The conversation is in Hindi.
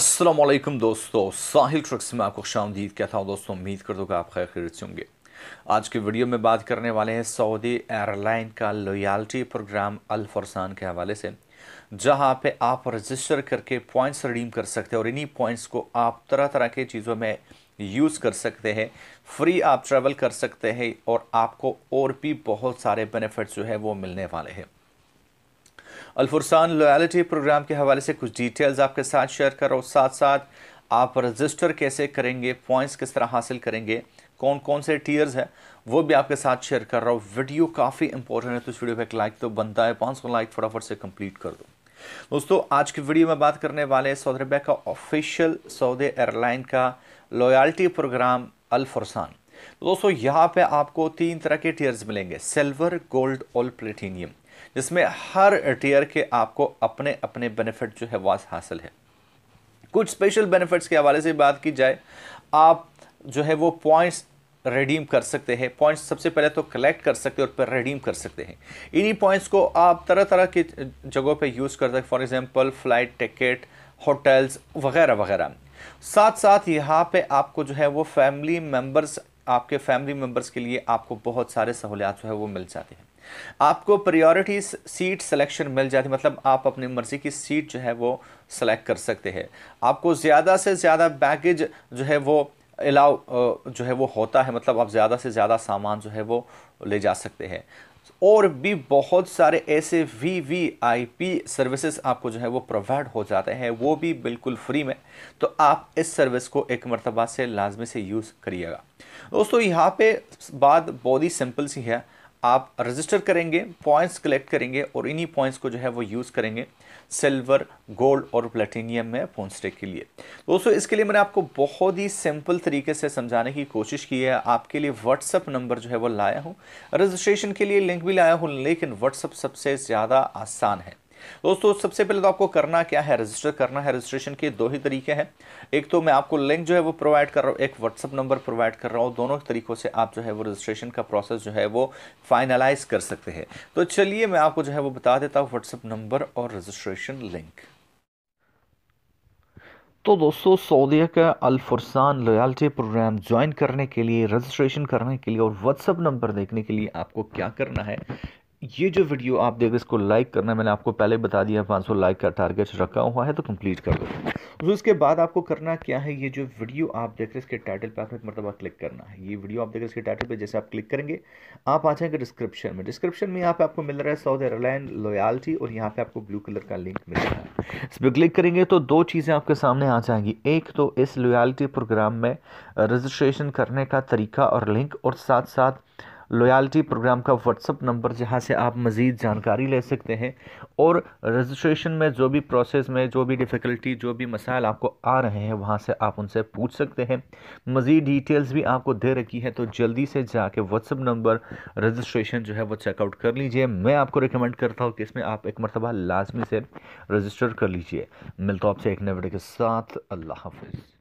असलम दोस्तों साहिल ट्रक्स में आपको शामदीद कहता हूँ दोस्तों उम्मीद कर दो आप खैर खरीद से होंगे आज के वीडियो में बात करने वाले हैं सऊदी एयरलाइन का लोयाल्टी प्रोग्राम अलफरसान के हवाले से जहां पे आप रजिस्टर करके पॉइंट्स रिडीम कर सकते हैं और इन्हीं पॉइंट्स को आप तरह तरह के चीज़ों में यूज़ कर सकते हैं फ्री आप ट्रैवल कर सकते हैं और आपको और भी बहुत सारे बेनिफिट्स जो है वो मिलने वाले हैं अलफुरसान लॉयल्टी प्रोग्राम के हवाले से कुछ डिटेल्स आपके साथ शेयर करो साथ साथ आप रजिस्टर कैसे करेंगे पॉइंट्स किस तरह हासिल करेंगे कौन कौन से टीयर्स हैं वो भी आपके साथ शेयर कर रहा हूँ वीडियो काफ़ी इंपॉर्टेंट है तो इस वीडियो पर एक लाइक तो बनता है पाँच सौ लाइक फटाफट से कंप्लीट कर दो दोस्तों आज की वीडियो में बात करने वाले सऊदी अरबिया का ऑफिशियल सऊदी एयरलाइन का लॉयल्टी प्रोग्राम अलफुरसान दोस्तों यहाँ पे आपको तीन तरह के टीयर्स मिलेंगे सिल्वर गोल्ड और प्लेटिनियम जिसमें हर टीयर के आपको अपने अपने बेनिफिट जो है वास हासिल है कुछ स्पेशल बेनिफिट्स के हवाले से बात की जाए आप जो है वो पॉइंट्स रिडीम कर सकते हैं पॉइंट्स सबसे पहले तो कलेक्ट कर सकते हैं और फिर रिडीम कर सकते हैं इन्हीं पॉइंट्स को आप तरह तरह की जगहों पे यूज़ कर सकते हैं for example flight ticket hotels वगैरह वगैरह साथ साथ यहाँ पे आपको जो है वो फैमिली मेम्बर्स आपके फैमिली मेम्बर्स के लिए आपको बहुत सारे सहूलियात जो है वो मिल जाती हैं आपको प्रायोरिटी सीट सिलेक्शन मिल जाती है मतलब आप अपनी मर्ज़ी की सीट जो है वो सेलेक्ट कर सकते हैं आपको ज़्यादा से ज़्यादा बैगेज जो है वो अलाउ जो है वो होता है मतलब आप ज़्यादा से ज़्यादा सामान जो है वो ले जा सकते हैं और भी बहुत सारे ऐसे V V I P services आपको जो है वो प्रोवाइड हो जाते हैं वो भी बिल्कुल फ्री में तो आप इस सर्विस को एक मरतबा से लाजमी से यूज़ करिएगा दोस्तों यहाँ पे बात बहुत ही सिंपल सी है आप रजिस्टर करेंगे पॉइंट्स कलेक्ट करेंगे और इन्हीं पॉइंट्स को जो है वो यूज़ करेंगे सिल्वर गोल्ड और प्लेटिनियम में पहुंचने के लिए दोस्तों इसके लिए मैंने आपको बहुत ही सिंपल तरीके से समझाने की कोशिश की है आपके लिए व्हाट्सअप नंबर जो है वो लाया हूँ रजिस्ट्रेशन के लिए लिंक भी लाया हूँ लेकिन व्हाट्सअप सबसे ज़्यादा आसान है दोस्तों सबसे पहले तो आपको करना क्या है रजिस्टर करना है रजिस्ट्रेशन के दो ही तरीके हैं एक तो मैं आपको लिंक जो है वो प्रोवाइड कर रहा हूँ एक व्हाट्सअप नंबर प्रोवाइड कर रहा हूँ दोनों तरीकों से आप जो है वो रजिस्ट्रेशन का प्रोसेस जो है वो फाइनलाइज कर सकते हैं तो चलिए मैं आपको जो है वो बता देता हूँ व्हाट्सअप नंबर और रजिस्ट्रेशन लिंक तो दोस्तों सऊदीया का अलफुरसान लॉयल्टी प्रोग्राम ज्वाइन करने के लिए रजिस्ट्रेशन करने के लिए और व्हाट्सअप नंबर देखने के लिए आपको क्या करना है ये जो वीडियो आप देख इसको लाइक करना मैंने आपको पहले बता दिया 500 लाइक का टारगेट रखा हुआ है तो कंप्लीट कर दो तो उसके बाद आपको करना क्या है ये जो वीडियो आप देख रहे इसके टाइटल पर आपने एक मरतबा क्लिक करना है ये वीडियो आप देख रहे इसके टाइटल पे जैसे आप क्लिक करेंगे आप आ जाएंगे डिस्क्रिप्शन में डिस्क्रिप्शन में यहाँ पे आपको मिल रहा है साउथ एयरलाइन लॉयल्टी और यहाँ पे आपको ब्लू कलर का लिंक मिल रहा है इस पर क्लिक करेंगे तो दो चीज़ें आपके सामने आ जाएंगी एक तो इस लॉयल्टी प्रोग्राम में रजिस्ट्रेशन करने का तरीका और लिंक और साथ साथ लॉयल्टी प्रोग्राम का व्हाट्सअप नंबर जहाँ से आप मज़ीद जानकारी ले सकते हैं और रजिस्ट्रेशन में जो भी प्रोसेस में जो भी डिफ़िकल्टी जो भी मसाइल आपको आ रहे हैं वहाँ से आप उनसे पूछ सकते हैं मज़ीद डिटेल्स भी आपको दे रखी है तो जल्दी से जाके व्हाट्सअप नंबर रजिस्ट्रेशन जो है वो चेकआउट कर लीजिए मैं आपको रिकमेंड करता हूँ कि इसमें आप एक मरतबा लाजमी से रजिस्टर कर लीजिए मिलता आपसे एक नए वीडियो के साथ अल्लाह हाफिज़